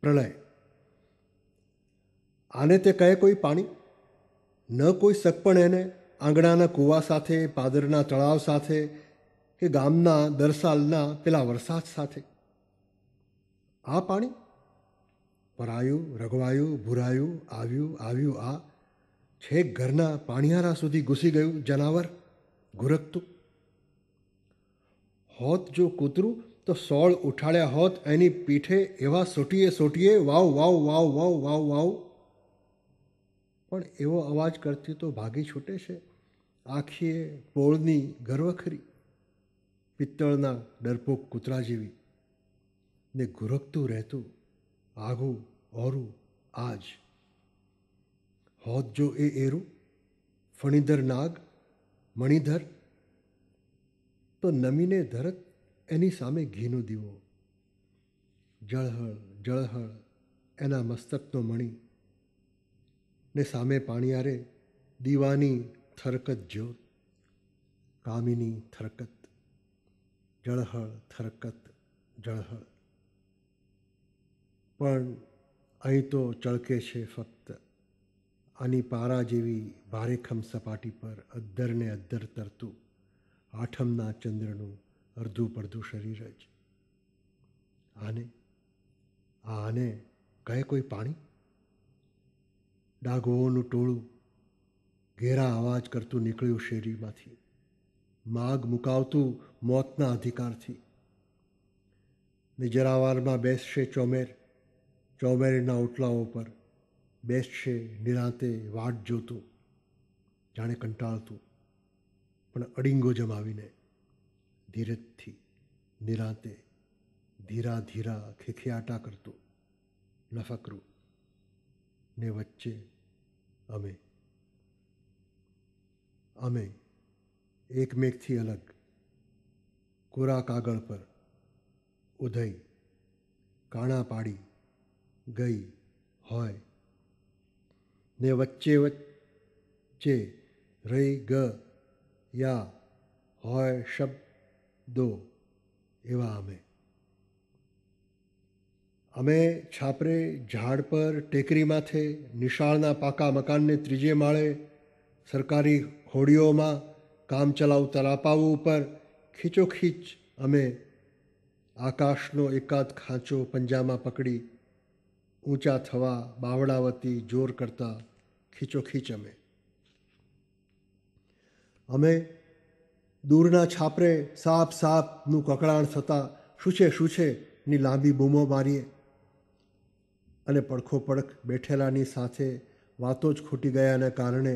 પ્રલય આને તે કહે કોઈ પાણી ન કોઈ સગપણ એને આંગણાના કૂવા સાથે પાદરના તળાવ સાથે કે ગામના દરસાલના પેલા વરસાદ સાથે આ પાણી પરાયું રઘવાયું ભૂરાયું આવ્યું આવ્યું આ છેક ઘરના પાણિયારા સુધી ઘૂસી ગયું જનાવર ગુરકતું હોત જો કૂતરું તો સોળ ઉઠાડ્યા હોત એની પીઠે એવા સોટીએ સોટીએ વાવ વાવ વાવ વાવ વાવ વાવ પણ એવો અવાજ કરતી તો ભાગી છૂટે છે આખીએ પોળની ગર્વખરી પિત્તળના ડરપોક કૂતરા જેવી ને ગુરકતું રહેતું આઘું ઓરું આજ હોત જો એ એરું ફણીધર નાગ મણિધર તો નમીને ધરત એની સામે ઘીનો દીવો જળહળ જળહળ એના મસ્તકનો મણી ને સામે પાણિયારે દીવાની થરકત જો કામિની થરકત જળહળ થરકત જળહળ પણ અહીં તો ચળકે છે ફક્ત આની પારા જેવી ભારેખમ સપાટી પર અદ્ધરને અદ્ધર તરતું આઠમના ચંદ્રનું અડધું પડધું શરીર જ આને આને કહે કોઈ પાણી ડાઘોનું ટોળું ઘેરા અવાજ કરતું નીકળ્યું શેરીમાંથી માગ મુકાવતું મોતના અધિકારથી ને જરાવારમાં બેસશે ચોમેર ચોમેરના ઓટલાઓ પર બેસશે નિરાંતે વાટ જોતું જાણે કંટાળતું પણ અડિંગો જમાવીને ધીરજથી નિરાંતે ધીરા ધીરા ખેખિયાટા કરતો નફકરો ને વચ્ચે અમે અમે એકમેકથી અલગ કોરા કાગળ પર ઉદય કાણા પાડી ગઈ હોય ને વચ્ચે વચ્ચે રહી ગ યા હોય શબ્દ દો એવા અમે અમે છાપરે ઝાડ પર ટેકરી માથે નિશાળના પાકા મકાનને ત્રીજે માળે સરકારી હોડીઓમાં કામચલાઉ તલાપાઓ ઉપર ખીચોખીચ અમે આકાશનો એકાદ ખાંચો પંજામાં પકડી ઊંચા થવા બાવળાવતી જોર કરતા ખીચોખીચ અમે અમે દૂરના છાપરે સાપ સાપનું કકળાણ થતાં શું છે શું છે ની લાંબી બૂમો મારીએ અને પડખો પડખ બેઠેલાની સાથે વાતો જ ખૂટી ગયાના કારણે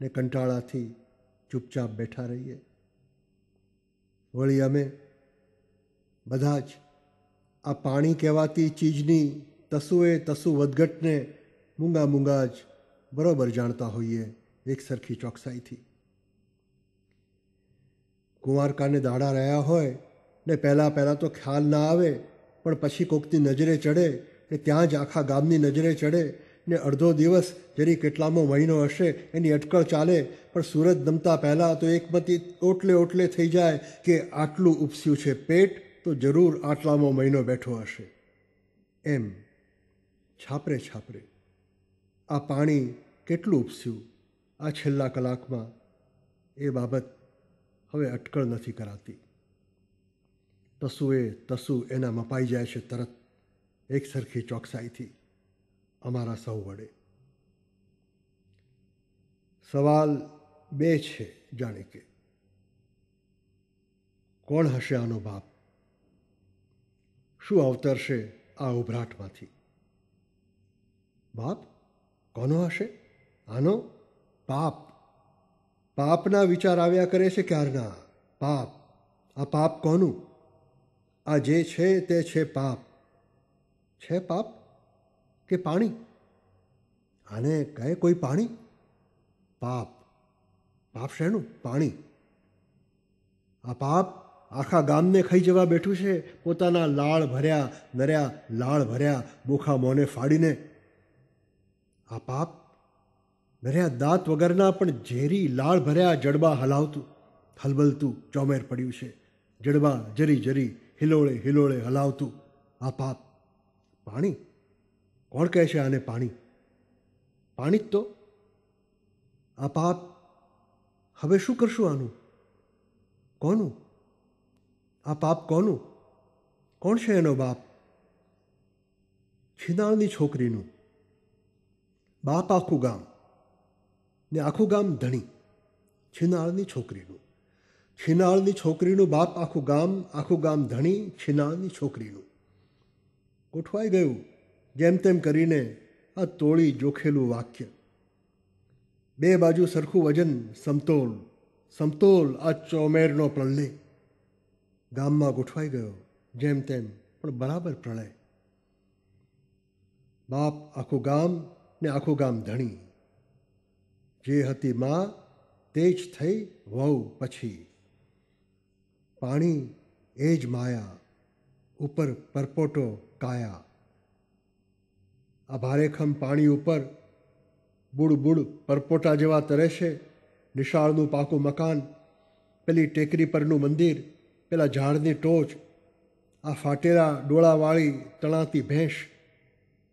ને કંટાળાથી ચૂપચાપ બેઠા રહીએ વળી અમે બધા જ આ પાણી કહેવાતી ચીજની તસુએ તસુ વધઘટને મૂંગા મૂંગા જ બરાબર જાણતા હોઈએ એક સરખી ચોકસાઈથી કુંવારકાને દાડા રહ્યા હોય ને પહેલાં પહેલાં તો ખ્યાલ ના આવે પણ પછી કોકની નજરે ચડે ને ત્યાં જ આખા ગામની નજરે ચડે ને અડધો દિવસ જરી કેટલામો મહિનો હશે એની અટકળ ચાલે પણ સૂરજ દમતા પહેલાં તો એકમતી ઓટલે ઓટલે થઈ જાય કે આટલું ઉપસ્યું છે પેટ તો જરૂર આટલામો મહિનો બેઠો હશે એમ છાપરે છાપરે આ પાણી કેટલું ઉપસ્યું આ છેલ્લા કલાકમાં એ બાબત હવે અટકળ નથી કરાતી તસુ એ તસુ એના મપાઈ જાય છે તરત એક સરખી ચોકસાઈથી અમારા સૌ વડે સવાલ બે છે જાણે કે કોણ હશે આનો બાપ શું અવતરશે આ ઉભરાટમાંથી બાપ કોનો હશે આનો બાપ પાપના વિચાર આવ્યા કરે છે ક્યારના પાપ આ પાપ કોનું આ જે છે તે છે પાપ છે પાપ કે પાણી આને કહે કોઈ પાણી પાપ પાપ શેનું પાણી આ પાપ આખા ગામને ખાઈ જવા બેઠું છે પોતાના લાળ ભર્યા નર્યા લાળ ભર્યા બોખા મોને ફાડીને આ પાપ નર્યા દાંત વગરના પણ ઝેરી લાળ ભર્યા જડબા હલાવતું હલબલતું ચોમેર પડ્યું છે જડબા જરી જરી હિલોળે હિલોળે હલાવતું આ પાપ પાણી કોણ કહે છે આને પાણી પાણી જ તો આ પાપ હવે શું કરશું આનું કોનું આ પાપ કોનું કોણ છે એનો બાપ છિનાળની છોકરીનું બાપ આખું ગામ ને આખું ગામ ધણી છિનાળની છોકરીનું છિનાળની છોકરીનું બાપ આખું ગામ આખું ગામ ધણી છિનાળની છોકરીનું ગોઠવાઈ ગયું જેમ તેમ કરીને આ તોળી જોખેલું વાક્ય બે બાજુ સરખું વજન સમતોલ સમતોલ આ ચોમેરનો પ્રલય ગામમાં ગોઠવાઈ ગયો જેમ તેમ પણ બરાબર પ્રણય બાપ આખું ગામ ને આખું ગામ ધણી જે હતી માં તે જ થઈ વહુ પછી પાણી એ જ માયા ઉપર પરપોટો કાયા આ ભારેખમ પાણી ઉપર બુડ બુડ પરપોટા જેવા તરે છે નિશાળનું પાકું મકાન પેલી ટેકરી પરનું મંદિર પેલા ઝાડની ટોચ આ ફાટેલા ડોળાવાળી તણાતી ભેંસ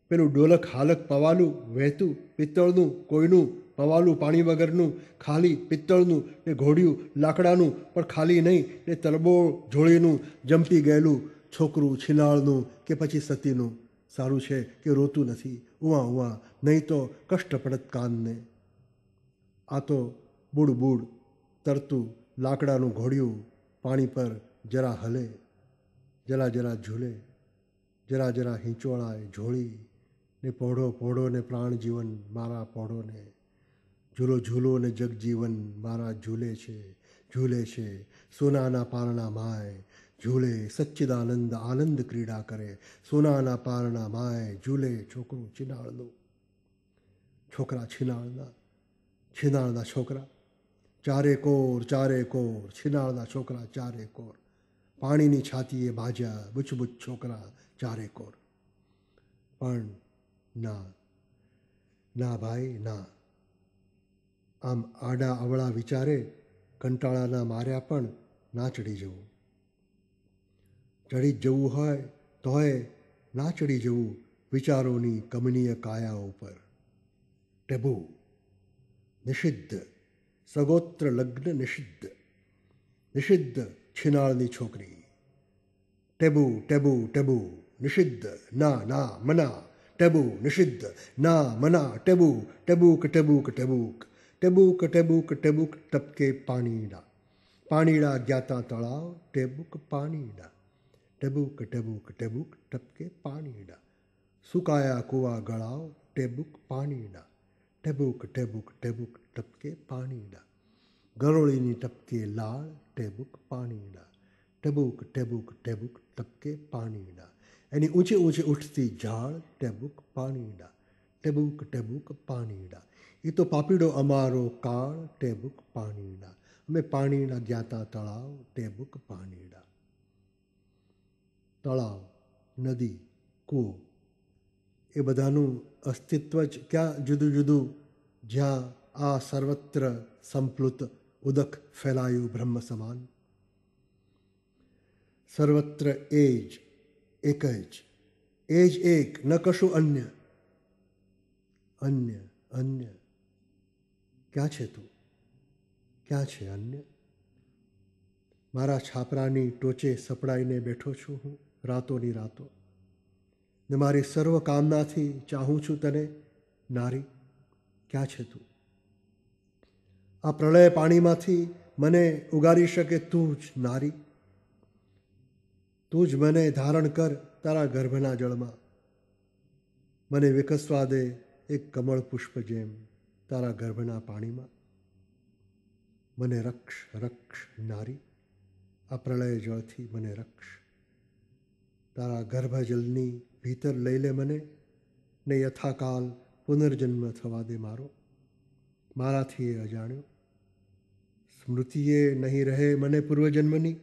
પેલું ડોલક હાલક પવાનું વહેતું પિત્તળનું કોઈનું પવાલું પાણી વગરનું ખાલી પિત્તળનું ને ઘોડિયું લાકડાનું પણ ખાલી નહીં ને તલબો જોળીનું જંપી ગયેલું છોકરું છીનાળનું કે પછી સતીનું સારું છે કે રોતું નથી ઉવા ઉવા નહીં તો કષ્ટ પડત કાનને આ તો બુડ બુડ તરતું લાકડાનું ઘોડિયું પાણી પર જરા હલે જરા જરા ઝૂલે જરા જરા હિંચોળાય ઝોળી ને પોઢો પોઢો ને પ્રાણ જીવન મારા પોઢોને ઝૂલો ઝૂલો ને જગજીવન મારા ઝૂલે છે ઝૂલે છે સોનાના પારણા માય ઝૂલે સચ્ચિદાનંદ આનંદ ક્રીડા કરે સોનાના પારણા માય ઝૂલે છોકરું છીનાળનું છોકરા છીનાળના છિનાળના છોકરા ચારે કોર ચારે કોર છિનાળના છોકરા ચારે કોર પાણીની છાતીએ ભાજ્યા બુચબુચ છોકરા ચારે કોર પણ ના ના ભાઈ ના આમ આડા અવળા વિચારે કંટાળાના માર્યા પણ ના ચડી જવું ચડી જવું હોય તોય ના ચડી જવું વિચારોની કમનીય કાયા ઉપર ટેબુ નિષિદ્ધ સગોત્ર લગ્ન નિષિદ્ધ નિષિદ્ધ છિનાળની છોકરી ટેબુ ટેબુ ટેબુ નિષિદ્ધ ના ના મના ટેબુ નિષિદ્ધ ના મના ટેબુ ટેબુક ટેબુક ટેબુક ટેબુક ટેબુક ટેબુક ટપકે પાણીડા પાણીડા જ્ઞાતા તળાવ ટેબુક પાણીડા ટેબુક ટેબુક ટેબુક ટપકે પાણીડા સુકાયા કુવા ગળાવ ટેબુક પાણીડા ટેબુક ટેબુક ટેબુક ટપકે પાણીડા ગરોળીની ટપકે લાળ ટેબુક પાણીડા ટેબુક ટેબુક ટેબુક ટપકે પાણીડા એની ઊંચે ઊંચે ઉઠતી ઝાડ ટેબુક પાણીડા ટેબુક ટેબુક પાણીડા એ તો પાપીડો અમારો કાળ ટેબુક પાણીડા અમે પાણીના જ્ઞાતા તળાવ ટેબુક પાણીડા તળાવ નદી કૂવો એ બધાનું અસ્તિત્વ જ ક્યાં જુદું જુદું જ્યાં આ સર્વત્ર સંપ્લુત ઉદક ફેલાયું બ્રહ્મ સમાન સર્વત્ર એ જ એક જ એ જ એક ન કશું અન્ય અન્ય અન્ય ક્યાં છે તું ક્યાં છે અન્ય મારા છાપરાની ટોચે સપડાઈને બેઠો છું હું રાતોની રાતો ને મારી સર્વ કામનાથી ચાહું છું તને નારી ક્યાં છે તું આ પ્રલય પાણીમાંથી મને ઉગારી શકે તું જ નારી તું જ મને ધારણ કર તારા ગર્ભના જળમાં મને વિકસવા દે એક કમળ પુષ્પ જેમ તારા ગર્ભના પાણીમાં મને રક્ષ રક્ષ નારી આ પ્રલય જળથી મને રક્ષ તારા ગર્ભજલની ભીતર લઈ લે મને ને યથાકાલ પુનર્જન્મ થવા દે મારો મારાથી એ અજાણ્યો સ્મૃતિએ નહીં રહે મને પૂર્વજન્મની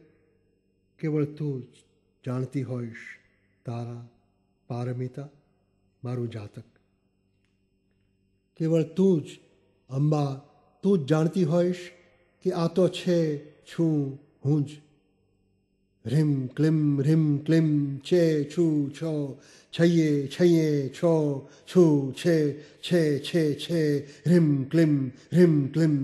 કેવળ તું જ જાણતી હોઈશ તારા પારમિતા મારું જાતક કેવળ તું જ અંબા તું જ જાણતી હોઈશ કે આ તો છે છું હું જ રીમ ક્લિમ રીમ ક્લિમ છે છું છો છૈયે છૈયે છો છું છે છે છે છે રીમ ક્લિમ રીમ ક્લિમ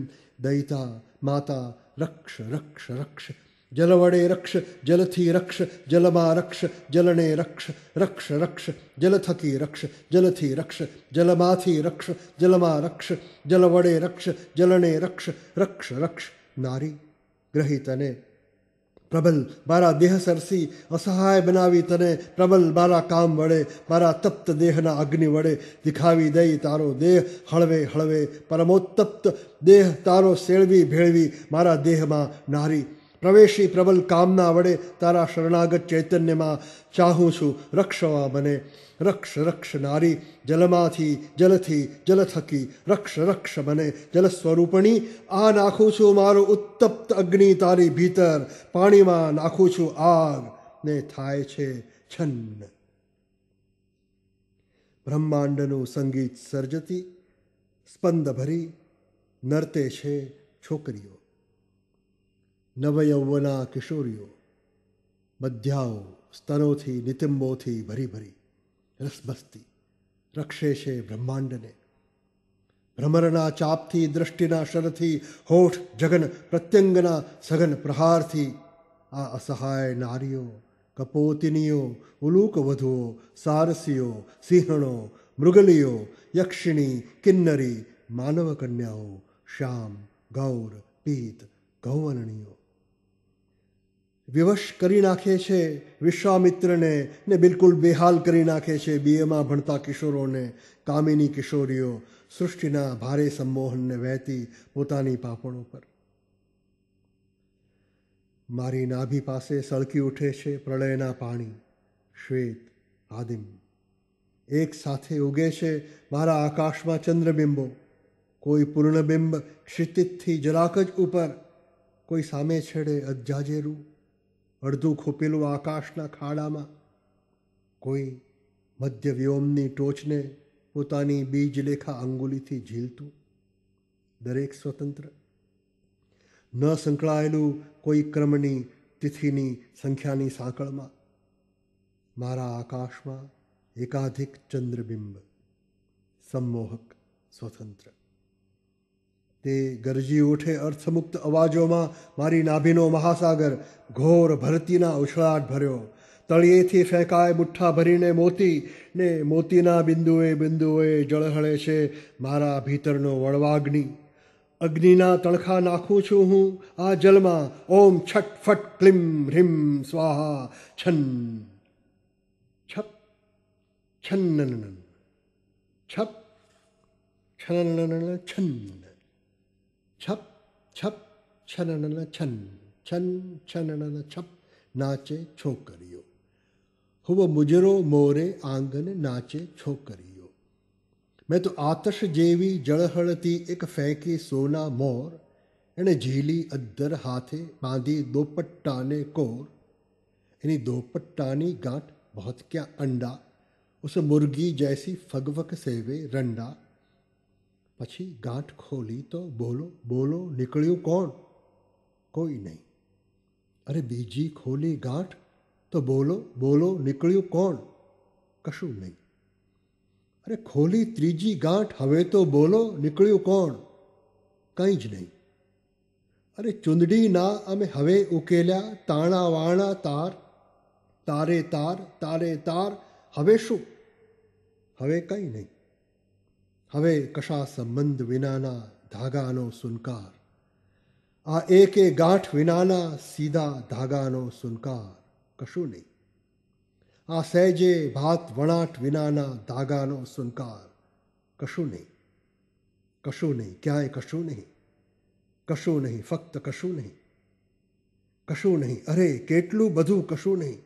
દયિતા માતા રક્ષ રક્ષ રક્ષ જલવડે રક્ષ જલથી રક્ષ જલમાં રક્ષ જલને રક્ષ રક્ષ રક્ષ જલ થકી રક્ષ જલથી રક્ષ જલમાંથી રક્ષ જલમાં રક્ષ જલવડે રક્ષ જલને રક્ષ રક્ષ રક્ષ નારી ગ્રહી તને પ્રબલ મારા દેહ સરસી અસહાય બનાવી તને પ્રબલ મારા કામ વડે મારા તપ્ત દેહના અગ્નિ વડે દિખાવી દઈ તારો દેહ હળવે હળવે પરમોત્તપ્ત દેહ તારો સેળવી ભેળવી મારા દેહમાં નારી પ્રવેશી પ્રબલ કામના વડે તારા શરણાગત ચૈતન્યમાં ચાહું છું રક્ષવા મને રક્ષ રક્ષ નારી જલમાંથી જલથી જલ થકી રક્ષ રક્ષ મને જલ સ્વરૂપણી આ નાખું છું મારો ઉત્તપ્ત અગ્નિ તારી ભીતર પાણીમાં નાખું છું આગ ને થાય છે છન્ન બ્રહ્માંડનું સંગીત સર્જતી સ્પંદ ભરી નર્તે છે છોકરીઓ નવયૌવના કિશોરીઓ મધ્યાઓ સ્તરોથી નિતિંબોથી ભરી ભરી રસબસતી રક્ષે છે બ્રહ્માંડને ભ્રમરના ચાપથી દ્રષ્ટિના શરથી હોઠ જગન પ્રત્યંગના સઘન પ્રહારથી આ અસહાય નારીઓ કપોતિનીઓ ઉલુક વધુઓ સારસીઓ સિંહણો મૃગલીઓ યક્ષિણી કિન્નરી માનવ કન્યાઓ શ્યામ ગૌર પીત ગૌવર્ણીઓ વિવશ કરી નાખે છે વિશ્વામિત્રને ને બિલકુલ બેહાલ કરી નાખે છે બીએમાં ભણતા કિશોરોને કામિની કિશોરીઓ સૃષ્ટિના ભારે સંમોહનને વહેતી પોતાની પાપણો પર મારી નાભી પાસે સળકી ઉઠે છે પ્રળયના પાણી શ્વેત આદિમ એક સાથે ઉગે છે મારા આકાશમાં ચંદ્રબિંબો કોઈ પૂર્ણબિંબ ક્ષિતિજથી જરાક જ ઉપર કોઈ સામે છેડે અજાજેરું અડધું ખોપેલું આકાશના ખાડામાં કોઈ મધ્ય વ્યોમની ટોચને પોતાની બીજલેખા અંગુલીથી ઝીલતું દરેક સ્વતંત્ર ન સંકળાયેલું કોઈ ક્રમની તિથિની સંખ્યાની સાંકળમાં મારા આકાશમાં એકાધિક ચંદ્રબિંબ सम्मोहक સ્વતંત્ર તે ગરજી ઉઠે અર્થમુક્ત અવાજોમાં મારી નાભીનો મહાસાગર ઘોર ભરતીના ઉછળાટ ભર્યો તળિયેથી ફેંકાય મુઠ્ઠા ભરીને મોતી ને મોતીના બિંદુએ બિંદુએ જળહળે છે મારા ભીતરનો વળવાગ્નિ અગ્નિના તણખા નાખું છું હું આ જલમાં ઓમ છટ ફટ ક્લિમ હ્રીમ સ્વાહા છન છપ છન્નન છપ છન્ન છન્ન છપ છપ છનનના છન છન છનનના છપ નાચે છોકરીઓ હુવો મુજરો મોરે આંગન નાચે છોકરીઓ મેં તો આતશ જેવી જળહળતી એક ફેંકી સોના મોર એણે ઝીલી અદ્દર હાથે બાંધી દોપટ્ટાને કોર એની દોપટ્ટાની ગાંઠ बहुत क्या अंडा उस मुर्गी जैसी फगवक सेवे रंडा પછી ગાંઠ ખોલી તો બોલો બોલો નીકળ્યું કોણ કોઈ નહીં અરે બીજી ખોલી ગાંઠ તો બોલો બોલો નીકળ્યું કોણ કશું નહીં અરે ખોલી ત્રીજી ગાંઠ હવે તો બોલો નીકળ્યું કોણ કંઈ જ નહીં અરે ચૂંદડીના અમે હવે ઉકેલ્યા તાણા વાણા તાર તારે તાર તારે તાર હવે શું હવે કંઈ નહીં હવે કશા સંબંધ વિનાના ધાગાનો સુનકાર આ એકે ગાંઠ વિનાના સીધા ધાગાનો સુનકાર કશું નહીં આ સહેજે ભાત વણાટ વિનાના ધાગાનો સુનકાર કશું નહીં કશું નહીં ક્યાંય કશું નહીં કશું નહીં ફક્ત કશું નહીં કશું નહીં અરે કેટલું બધું કશું નહીં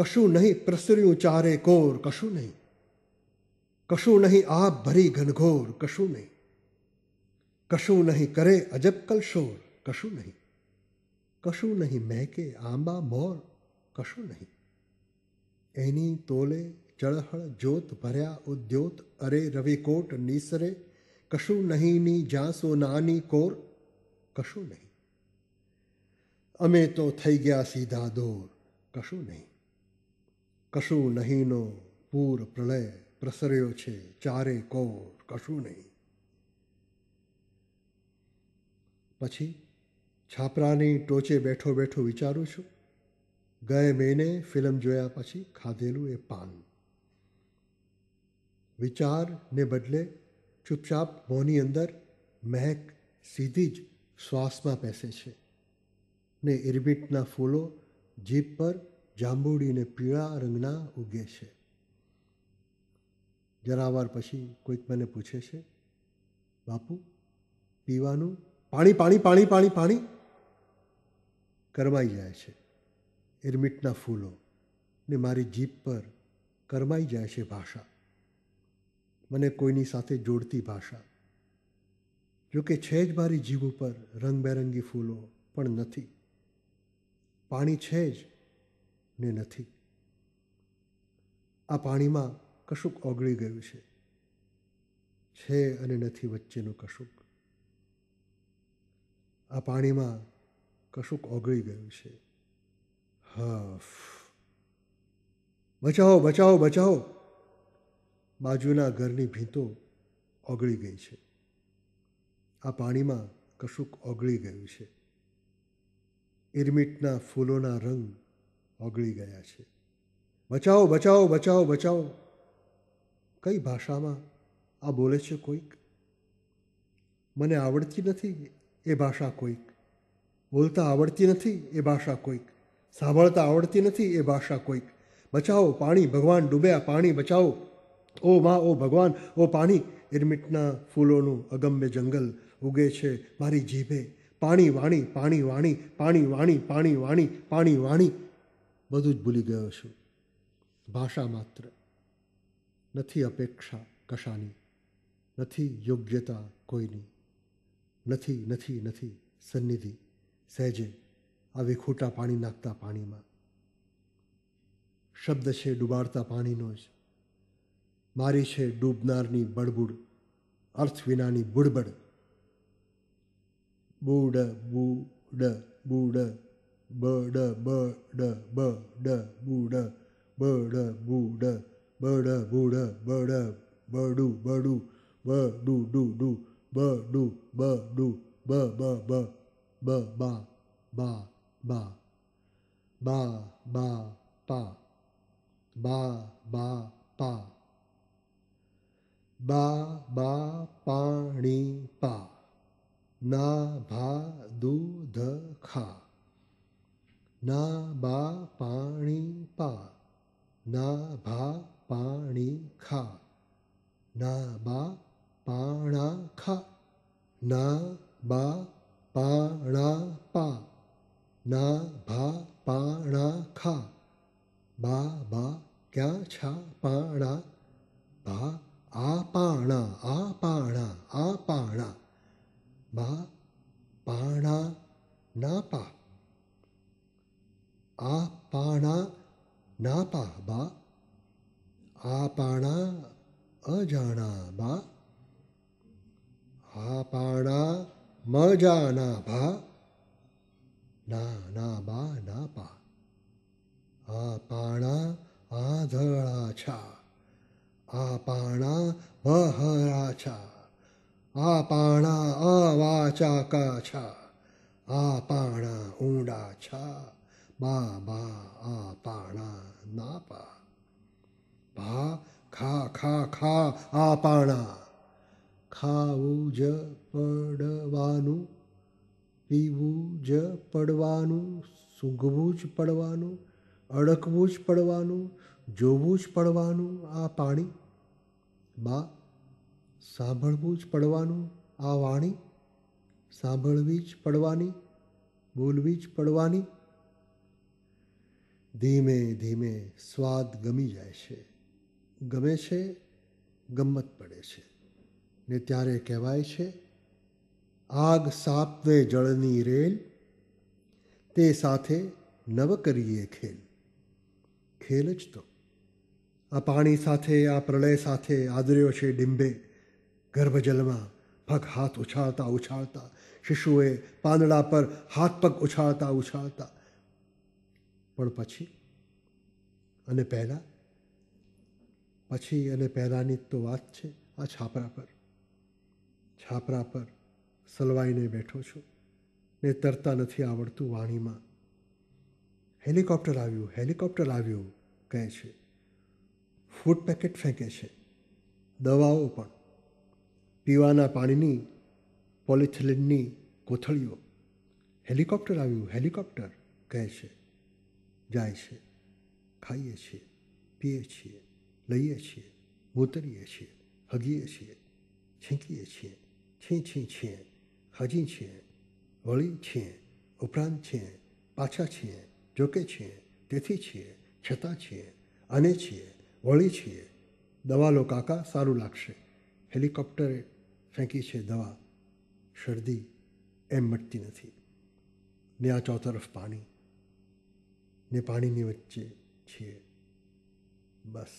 કશું નહીં પ્રસર્યું ચારે કોર કશું નહીં કશું નહીં આપ ભરી ઘનઘોર કશું નહીં કશું નહીં કરે અજબ કલશોર કશું નહીં કશું નહીં મહેકે આંબા મોર કશું નહીં એની તોલે ચળહળ જ્યોત ભર્યા ઉદ્યોત અરે રવિકોટ નીસરે કશું નહીંની જાસો નાની કોર કશું નહીં અમે તો થઈ ગયા સીધા દોર કશું નહીં કશું નહીંનો પૂર પ્રલય પ્રસર્યો છે ચારે કોર કશું નહીં પછી છાપરાની ટોચે બેઠો બેઠો વિચારું છું ગયે મહિને ફિલ્મ જોયા પછી ખાધેલું એ પાન વિચારને બદલે ચૂપચાપ મોની અંદર મહેક સીધી જ શ્વાસમાં પેસે છે ને ઇરબીટના ફૂલો જીભ પર જાંબુડીને પીળા રંગના ઉગે છે જરાવાર પછી કોઈક મને પૂછે છે બાપુ પીવાનું પાણી પાણી પાણી પાણી પાણી કરમાઈ જાય છે એરમિટના ફૂલો ને મારી જીભ પર કરમાઈ જાય છે ભાષા મને કોઈની સાથે જોડતી ભાષા જોકે છે જ મારી જીભ ઉપર રંગબેરંગી ફૂલો પણ નથી પાણી છે જ ને નથી આ પાણીમાં કશુંક ઓગળી ગયું છે છે અને નથી વચ્ચેનું કશુંક આ પાણીમાં કશુંક ઓગળી ગયું છે હફ બચાવો બચાવો બચાવો બાજુના ઘરની ભીંતો ઓગળી ગઈ છે આ પાણીમાં કશુંક ઓગળી ગયું છે ઇરમિટના ફૂલોના રંગ ઓગળી ગયા છે બચાવો બચાવો બચાવો બચાવો કઈ ભાષામાં આ બોલે છે કોઈક મને આવડતી નથી એ ભાષા કોઈક બોલતા આવડતી નથી એ ભાષા કોઈક સાંભળતા આવડતી નથી એ ભાષા કોઈક બચાવો પાણી ભગવાન ડૂબ્યા પાણી બચાવો ઓ માં ઓ ભગવાન ઓ પાણી એરમિટના ફૂલોનું અગમ્ય જંગલ ઉગે છે મારી જીભે પાણી વાણી પાણી વાણી પાણી વાણી પાણી વાણી પાણી વાણી બધું જ ભૂલી ગયો છું ભાષા માત્ર નથી અપેક્ષા કશાની નથી યોગ્યતા કોઈની નથી નથી નથી સન્નિધિ સહેજે આવી ખોટા પાણી નાખતા પાણીમાં શબ્દ છે ડૂબાડતા પાણીનો જ મારી છે ડૂબનારની બળબુડ અર્થ વિનાની બુડબડ બુડ બુડ બુડ બ ડ બડ બ ડ બુડ બ ડ બુડ બડ બુડ બડ બડુ બડુ બ ડુ ડુ ડુ બ ડુ બ ડુ બ બ બ બ બા બા બા બા બા પા બા બા પા બા બા પાણી પા ના ભા દૂધ ખા ના બા પાણી પા ના ભા પાણી ખા ના બા પાણા ખા ના બા પાણા પા ના ભા પાણા ખા બા બા ક્યાં છા પાણા ભા આ પાણા આ પાણા આ પાણા બા પાણા ના પા આ પાણા ના પા બા આ પાણા અજાણા બા આપાણા મજાના ભા ના ના બા ના પા આ પાણા આધળા છા આ પાણા બહરા છા આ પાણા અવાચા કા છા આ પાણા ઊંડા છા બા બા પાણા ના પા ભા ખા ખા ખા આ પાણા ખાવું જ પડવાનું પીવું જ પડવાનું સૂંઘવું જ પડવાનું અડકવું જ પડવાનું જોવું જ પડવાનું આ પાણી બા સાંભળવું જ પડવાનું આ વાણી સાંભળવી જ પડવાની બોલવી જ પડવાની ધીમે ધીમે સ્વાદ ગમી જાય છે ગમે છે ગમ્મત પડે છે ને ત્યારે કહેવાય છે આગ સાપને જળની રેલ તે સાથે નવ કરીએ ખેલ ખેલ જ તો આ પાણી સાથે આ પ્રલય સાથે આદર્યો છે ડિંબે ગર્ભજલમાં પગ હાથ ઉછાળતા ઉછાળતા શિશુએ પાંદડા પર હાથ પગ ઉછાળતા ઉછાળતા પણ પછી અને પહેલાં પછી અને પહેલાંની તો વાત છે આ છાપરા પર છાપરા પર સલવાઈને બેઠો છું ને તરતા નથી આવડતું વાણીમાં હેલિકોપ્ટર આવ્યું હેલિકોપ્ટર આવ્યું કહે છે ફૂડ પેકેટ ફેંકે છે દવાઓ પણ પીવાના પાણીની પોલિથિલિનની કોથળીઓ હેલિકોપ્ટર આવ્યું હેલિકોપ્ટર કહે છે જાય છે ખાઈએ છીએ પીએ છીએ લઈએ છીએ ઉતરીએ છીએ હગીએ છીએ છીંકીએ છીએ છી છી છીએ હજી છીએ વળી છીએ ઉપરાંત છીએ પાછા છીએ જોકે છીએ તેથી છીએ છતાં છીએ અને છીએ વળી છીએ દવા લો કાકા સારું લાગશે હેલિકોપ્ટરે ફેંકી છે દવા શરદી એમ મટતી નથી ને આ ચોતરફ પાણી ને પાણીની વચ્ચે છીએ બસ